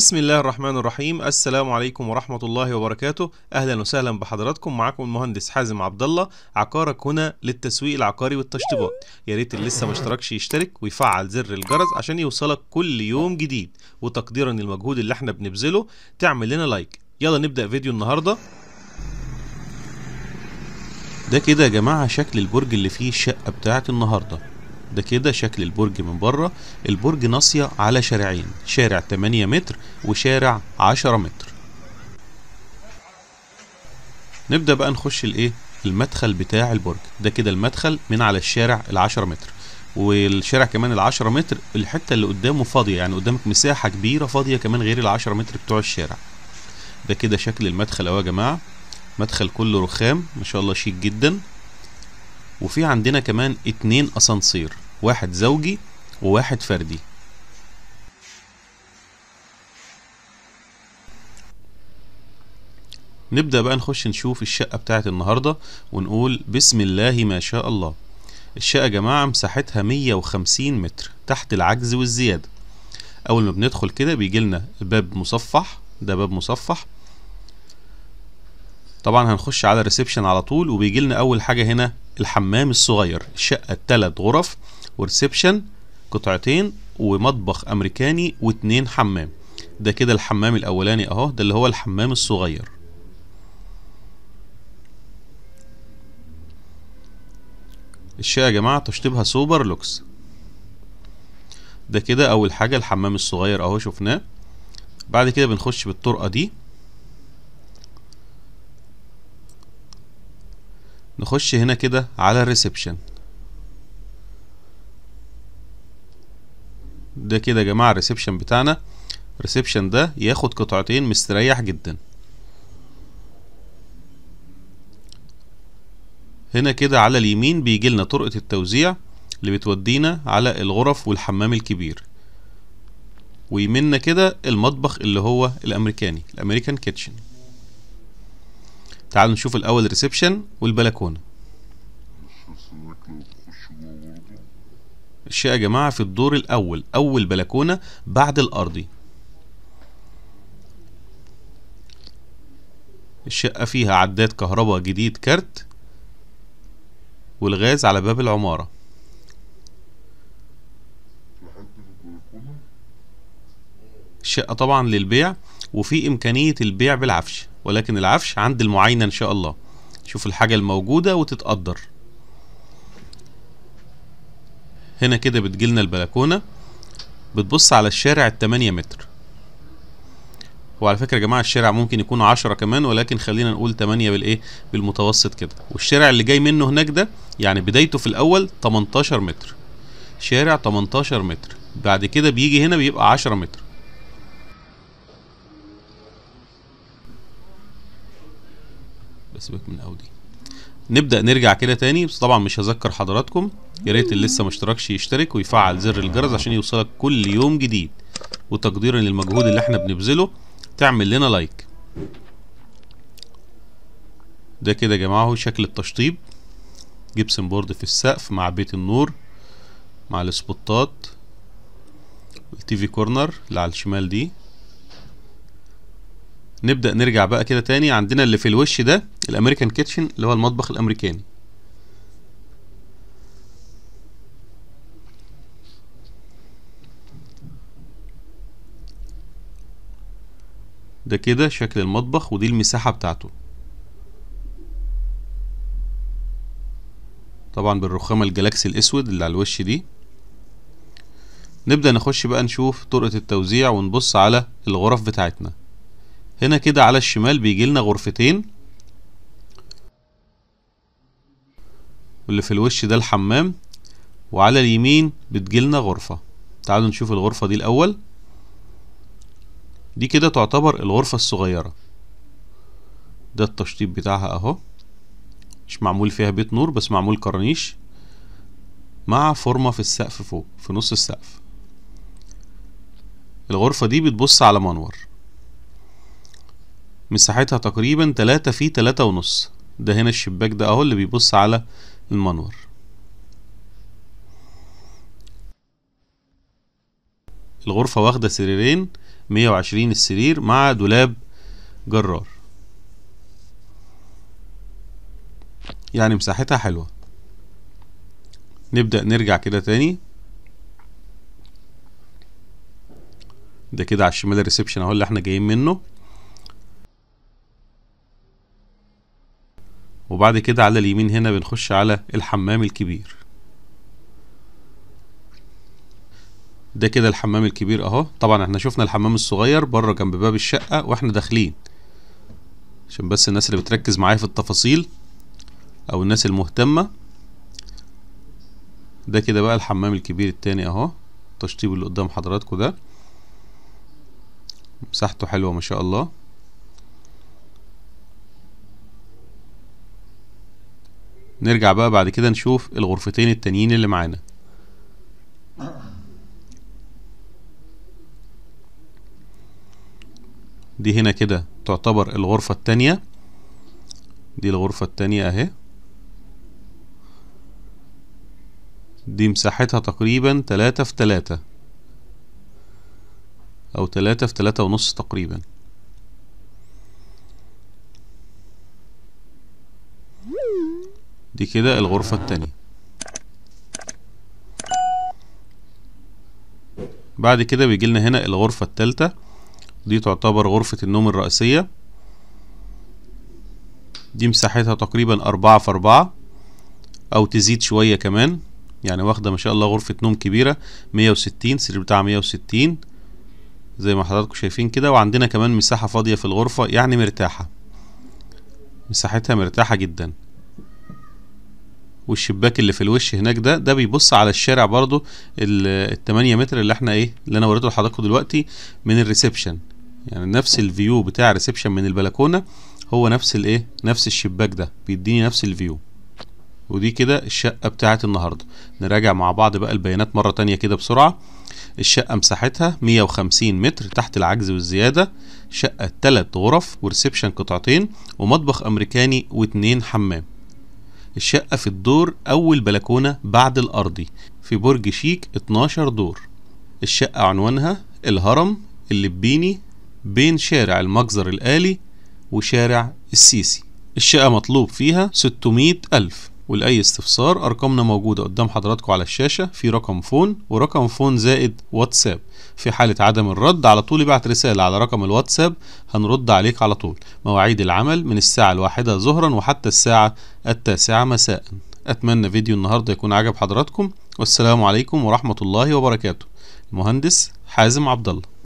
بسم الله الرحمن الرحيم السلام عليكم ورحمة الله وبركاته أهلا وسهلا بحضراتكم معاكم المهندس حازم عبد الله عقارك هنا للتسويق العقاري والتشطيبات يا ريت اللي لسه ما اشتركش يشترك ويفعل زر الجرس عشان يوصلك كل يوم جديد وتقديرا للمجهود اللي احنا بنبذله تعمل لنا لايك يلا نبدأ فيديو النهاردة ده كده يا جماعة شكل البرج اللي فيه الشقة بتاعت النهاردة ده كده شكل البرج من بره البرج ناصية على شارعين شارع 8 متر وشارع 10 متر نبدأ بقى نخش الايه المدخل بتاع البرج ده كده المدخل من على الشارع العشرة متر والشارع كمان العشرة متر الحتة اللي قدامه فاضية يعني قدامك مساحة كبيرة فاضية كمان غير العشرة متر بتوع الشارع ده كده شكل المدخل اهو يا جماعة مدخل كله رخام ما شاء الله شيك جدا وفي عندنا كمان اتنين اسانسير واحد زوجي وواحد فردي نبدأ بقى نخش نشوف الشقة بتاعت النهاردة ونقول بسم الله ما شاء الله الشقة يا جماعة مساحتها 150 متر تحت العجز والزيادة أول ما بندخل كده بيجي لنا باب مصفح ده باب مصفح طبعا هنخش على الريسبشن على طول وبيجي لنا أول حاجة هنا الحمام الصغير الشقة تلات غرف وريسبشن قطعتين ومطبخ امريكاني واتنين حمام ده كده الحمام الاولاني اهو ده اللي هو الحمام الصغير الشقه يا جماعه تشطيبها سوبر لوكس ده كده اول حاجه الحمام الصغير اهو شفناه بعد كده بنخش بالطرقه دي نخش هنا كده على الريسبشن ده كده يا جماعه الريسبشن بتاعنا الريسبشن ده ياخد قطعتين مستريح جدا هنا كده على اليمين بيجي لنا طرقه التوزيع اللي بتودينا على الغرف والحمام الكبير ويمنا كده المطبخ اللي هو الامريكاني الامريكان كيتشن تعالوا نشوف الاول ريسبشن والبلكونه الشقة يا جماعة في الدور الأول أول بلكونة بعد الأرضي الشقة فيها عداد كهرباء جديد كارت والغاز على باب العمارة الشقة طبعا للبيع وفي إمكانية البيع بالعفش ولكن العفش عند المعاينة إن شاء الله شوف الحاجة الموجودة وتتقدر هنا كده بتجيلنا البلكونه بتبص على الشارع التمانية متر وعلى فكرة يا جماعة الشارع ممكن يكون عشرة كمان ولكن خلينا نقول تمانية بالايه بالمتوسط كده والشارع اللي جاي منه هناك ده يعني بدايته في الاول 18 متر شارع 18 متر بعد كده بيجي هنا بيبقى 10 متر بسيبك من اودي نبدا نرجع كده تاني بس طبعا مش هذكر حضراتكم يا ريت اللي لسه ما اشتركش يشترك ويفعل زر الجرس عشان يوصلك كل يوم جديد وتقديرا للمجهود اللي احنا بنبذله تعمل لنا لايك ده كده يا جماعه هو شكل التشطيب جبسن بورد في السقف مع بيت النور مع السبوتات التي في كورنر اللي على الشمال دي نبدأ نرجع بقى كده تاني عندنا اللي في الوش ده الامريكان كيتشن اللي هو المطبخ الامريكاني ده كده شكل المطبخ ودي المساحة بتاعته طبعا بالرخامة الجلاكسي الاسود اللي على الوش دي نبدأ نخش بقى نشوف طرقة التوزيع ونبص على الغرف بتاعتنا هنا كده على الشمال بيجي لنا غرفتين واللي في الوش ده الحمام وعلى اليمين بتجيلنا غرفة تعالوا نشوف الغرفة دي الأول دي كده تعتبر الغرفة الصغيرة ده التشطيب بتاعها اهو مش معمول فيها بيت نور بس معمول كرانيش مع فورمة في السقف فوق في نص السقف الغرفة دي بتبص على منور مساحتها تقريبا تلاتة في تلاتة ونص ده هنا الشباك ده اهو اللي بيبص على المنور الغرفة واخدة سريرين مية وعشرين السرير مع دولاب جرار يعني مساحتها حلوة نبدأ نرجع كده تاني ده كده على الشمال الريسبشن اهو اللي احنا جايين منه وبعد كده على اليمين هنا بنخش على الحمام الكبير ده كده الحمام الكبير اهو طبعا احنا شفنا الحمام الصغير بره جنب باب الشقة واحنا داخلين عشان بس الناس اللي بتركز معايا في التفاصيل او الناس المهتمة ده كده بقى الحمام الكبير التاني اهو التشطيب اللي قدام حضراتكم ده مساحته حلوة ما شاء الله نرجع بقى بعد كده نشوف الغرفتين التانيين اللي معانا دي هنا كده تعتبر الغرفة التانية دي الغرفة التانية اهي دي مساحتها تقريبا تلاتة في تلاتة او تلاتة في تلاتة ونص تقريبا دي كده الغرفة التانية بعد كده بيجيلنا هنا الغرفة التالتة دي تعتبر غرفة النوم الرئيسية دي مساحتها تقريبا أربعة في أربعة أو تزيد شوية كمان يعني واخدة ما شاء الله غرفة نوم كبيرة مية وستين سرير بتاع مية وستين زي ما حضراتكم شايفين كده وعندنا كمان مساحة فاضية في الغرفة يعني مرتاحة مساحتها مرتاحة جدا والشباك اللي في الوش هناك ده ده بيبص على الشارع برضو ال 8 متر اللي احنا ايه اللي انا وريته لحضراتكم دلوقتي من الريسبشن يعني نفس الفيو بتاع الريسبشن من البلكونه هو نفس الايه نفس الشباك ده بيديني نفس الفيو ودي كده الشقه بتاعه النهارده نراجع مع بعض بقى البيانات مره تانية كده بسرعه الشقه مساحتها 150 متر تحت العجز والزياده شقه 3 غرف وريسبشن قطعتين ومطبخ امريكاني واتنين حمام الشقة في الدور أول بلكونة بعد الأرضي في برج شيك 12 دور الشقة عنوانها الهرم اللبيني بين شارع المجزر الآلي وشارع السيسي الشقة مطلوب فيها 600 ألف ولأي استفسار أرقامنا موجودة قدام حضراتكم على الشاشة في رقم فون ورقم فون زائد واتساب في حالة عدم الرد على طول ابعت رسالة على رقم الواتساب هنرد عليك على طول مواعيد العمل من الساعة الواحدة ظهرا وحتى الساعة التاسعة مساء أتمنى فيديو النهاردة يكون عجب حضراتكم والسلام عليكم ورحمة الله وبركاته المهندس حازم عبد الله